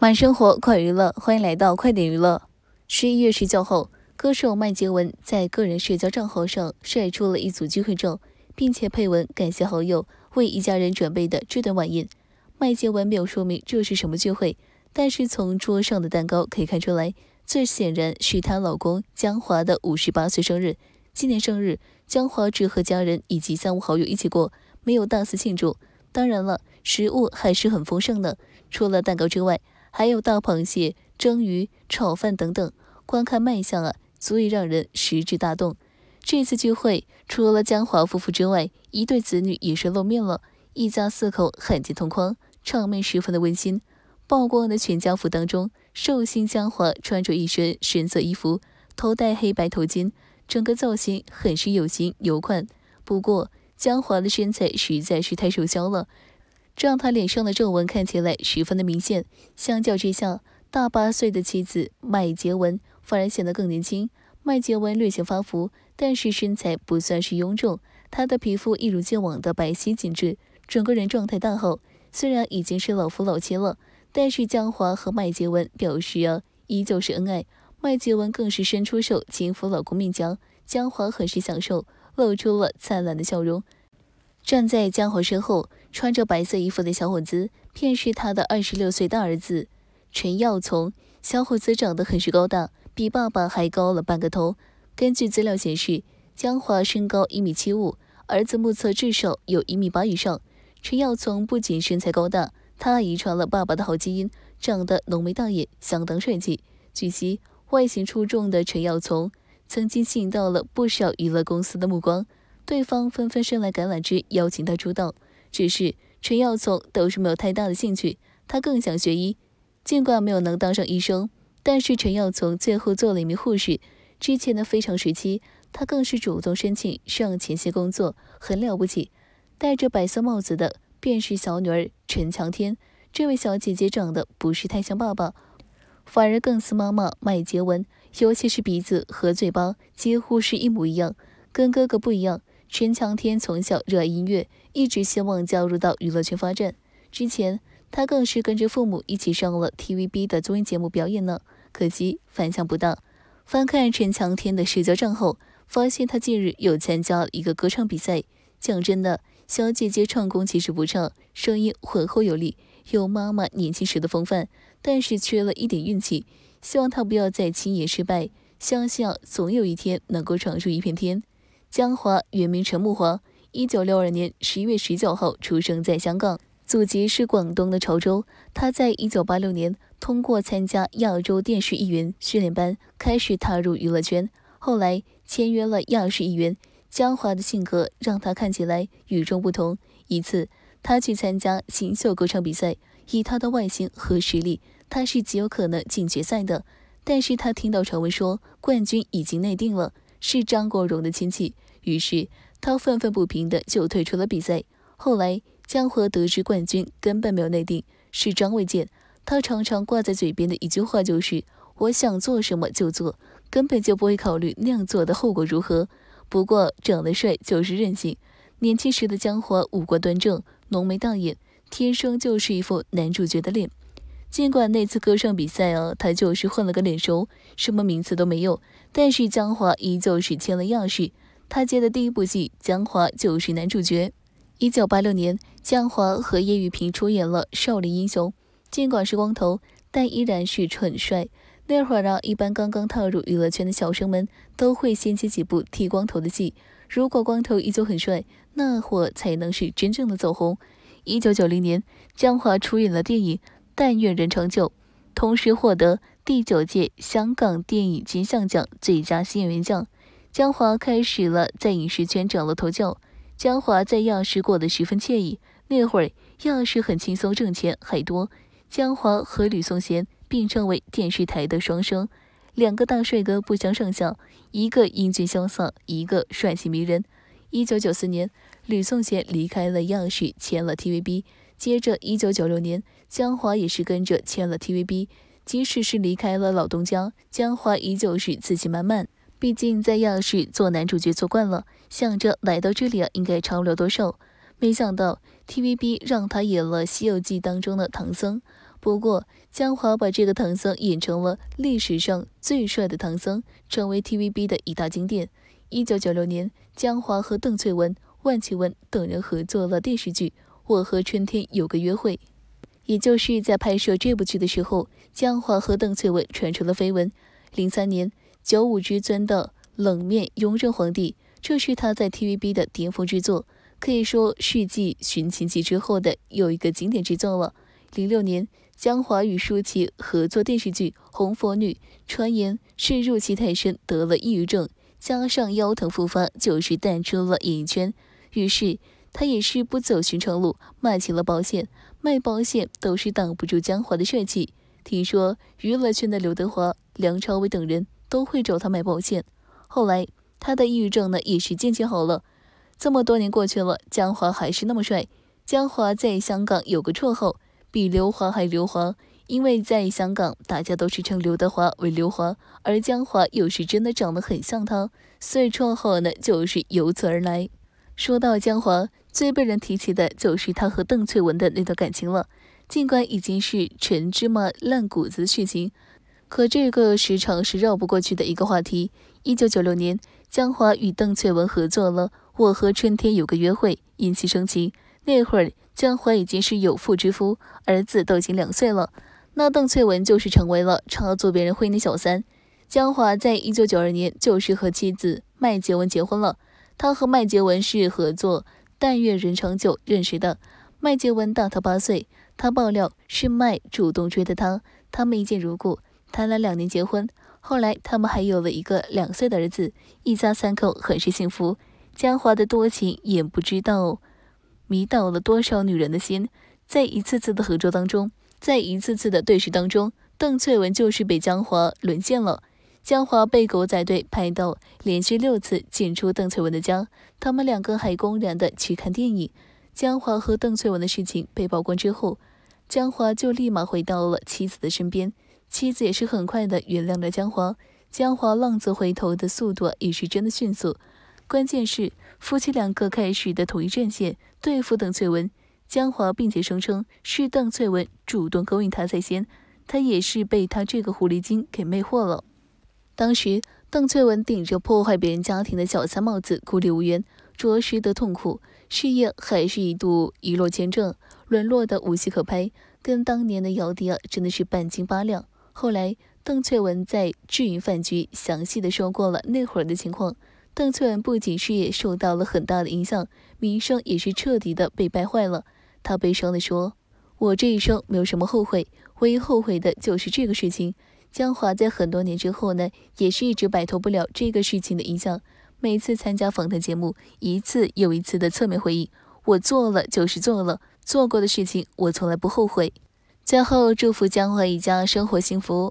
满生活，快娱乐，欢迎来到快点娱乐。十一月十九号，歌手麦洁文在个人社交账号上晒出了一组聚会照，并且配文感谢好友为一家人准备的这段晚宴。麦洁文没有说明这是什么聚会，但是从桌上的蛋糕可以看出来，这显然是她老公江华的五十八岁生日。今年生日，江华只和家人以及三五好友一起过，没有大肆庆祝。当然了，食物还是很丰盛的，除了蛋糕之外，还有大螃蟹、蒸鱼、炒饭等等。光看卖相啊，足以让人食指大动。这次聚会除了江华夫妇之外，一对子女也是露面了，一家四口罕见同框，场面十分的温馨。曝光的全家福当中，寿星江华穿着一身深色衣服，头戴黑白头巾。整个造型很是有型有款，不过江华的身材实在是太瘦削了，这让他脸上的皱纹看起来十分的明显。相较之下，大八岁的妻子麦洁文反而显得更年轻。麦洁文略显发福，但是身材不算是臃肿，她的皮肤一如既往的白皙紧致，整个人状态大好。虽然已经是老夫老妻了，但是江华和麦洁文表示啊，依旧是恩爱。麦洁文更是伸出手轻抚老公面颊，江华很是享受，露出了灿烂的笑容。站在江华身后，穿着白色衣服的小伙子便是他的二十六岁大儿子陈耀从。小伙子长得很是高大，比爸爸还高了半个头。根据资料显示，江华身高一米七五，儿子目测至少有一米八以上。陈耀从不仅身材高大，他遗传了爸爸的好基因，长得浓眉大眼，相当帅气。据悉。外形出众的陈耀从，曾经吸引到了不少娱乐公司的目光，对方纷纷伸来橄榄枝邀请他出道，只是陈耀从都是没有太大的兴趣，他更想学医。尽管没有能当上医生，但是陈耀从最后做了一名护士。之前的非常时期，他更是主动申请上前线工作，很了不起。戴着白色帽子的便是小女儿陈强天，这位小姐姐长得不是太像爸爸。反而更似妈妈麦洁文，尤其是鼻子和嘴巴几乎是一模一样，跟哥哥不一样。陈强天从小热爱音乐，一直希望加入到娱乐圈发展。之前他更是跟着父母一起上了 TVB 的综艺节目表演呢，可惜反响不大。翻看陈强天的社交账号，发现他近日又参加了一个歌唱比赛。讲真的，小姐姐唱功其实不差，声音浑厚有力，有妈妈年轻时的风范。但是缺了一点运气，希望他不要再青爷失败，相信总有一天能够闯出一片天。江华原名陈木华，一九六二年十一月十九号出生在香港，祖籍是广东的潮州。他在一九八六年通过参加亚洲电视艺员训练班开始踏入娱乐圈，后来签约了亚视艺员。江华的性格让他看起来与众不同。一次，他去参加新秀歌唱比赛。以他的外形和实力，他是极有可能进决赛的。但是他听到传闻说冠军已经内定了，是张国荣的亲戚，于是他愤愤不平的就退出了比赛。后来江河得知冠军根本没有内定，是张卫健。他常常挂在嘴边的一句话就是：“我想做什么就做，根本就不会考虑那样做的后果如何。”不过长得帅就是任性。年轻时的江华五官端正，浓眉大眼。天生就是一副男主角的脸，尽管那次歌唱比赛啊，他就是混了个脸熟，什么名次都没有，但是江华依旧是签了钥匙。他接的第一部戏，江华就是男主角。一九八六年，江华和叶玉萍出演了《少林英雄》，尽管是光头，但依然是蠢帅。那会儿啊，一般刚刚踏入娱乐圈的小生们，都会先接几部剃光头的戏，如果光头依旧很帅，那货才能是真正的走红。一九九零年，江华出演了电影《但愿人长久》，同时获得第九届香港电影金像奖最佳新演员奖。江华开始了在影视圈崭露头角。江华在亚视过得十分惬意，那会儿亚视很轻松挣钱还多。江华和吕颂贤并称为电视台的双生，两个大帅哥不相上下，一个英俊潇洒，一个帅气迷人。一九九四年，吕颂贤离开了央视，签了 TVB。接着，一九九六年，江华也是跟着签了 TVB。即使是离开了老东家，江华依旧是自信满满。毕竟在央视做男主角做惯了，想着来到这里啊，应该超不了多少。没想到 TVB 让他演了《西游记》当中的唐僧。不过，江华把这个唐僧演成了历史上最帅的唐僧，成为 TVB 的一大经典。一九九六年。江华和邓萃雯、万绮雯等人合作了电视剧《我和春天有个约会》，也就是在拍摄这部剧的时候，江华和邓萃雯传出了绯闻。零三年，《九五之尊》的冷面雍正皇帝，这是他在 TVB 的巅峰之作，可以说《是继《寻秦记》之后的又一个经典之作。了。零六年，江华与舒淇合作电视剧《红佛女》，传言是入戏太深得了抑郁症。加上腰疼复发，就是淡出了演艺圈。于是他也是不走寻常路，卖起了保险。卖保险都是挡不住江华的帅气。听说娱乐圈的刘德华、梁朝伟等人都会找他买保险。后来他的抑郁症呢也是渐渐好了。这么多年过去了，江华还是那么帅。江华在香港有个绰号，比刘华还刘华。因为在香港，大家都是称刘德华为刘华，而江华又是真的长得很像他，所以绰号呢就是由此而来。说到江华，最被人提起的就是他和邓萃雯的那段感情了。尽管已经是陈芝麻烂谷子的事情，可这个时常是绕不过去的一个话题。一九九六年，江华与邓萃雯合作了《我和春天有个约会》，引起生情。那会儿，江华已经是有妇之夫，儿子都已经两岁了。那邓萃雯就是成为了插足别人婚姻的小三。江华在一九九二年就是和妻子麦洁文结婚了。他和麦洁文是合作《但愿人长久》认识的，麦洁文大他八岁。他爆料是麦主动追的他，他们一见如故，谈了两年结婚，后来他们还有了一个两岁的儿子，一家三口很是幸福。江华的多情也不知道迷倒了多少女人的心，在一次次的合作当中。在一次次的对视当中，邓翠文就是被江华沦陷了。江华被狗仔队拍到连续六次进出邓翠文的家，他们两个还公然的去看电影。江华和邓翠文的事情被曝光之后，江华就立马回到了妻子的身边，妻子也是很快的原谅了江华。江华浪子回头的速度也是真的迅速，关键是夫妻两个开始的统一战线对付邓翠文。江华，并且声称是邓翠文主动勾引他在先，他也是被他这个狐狸精给魅惑了。当时邓翠文顶着破坏别人家庭的小三帽子，孤立无援，着实的痛苦，事业还是一度一落千丈，沦落的无戏可拍，跟当年的姚笛啊真的是半斤八两。后来邓翠文在智云饭局详细的说过了那会儿的情况，邓翠文不仅事业受到了很大的影响，名声也是彻底的被败坏了。他悲伤地说：“我这一生没有什么后悔，唯一后悔的就是这个事情。”江华在很多年之后呢，也是一直摆脱不了这个事情的影响。每次参加访谈节目，一次又一次的侧面回应：“我做了就是做了，做过的事情我从来不后悔。”最后祝福江华一家生活幸福。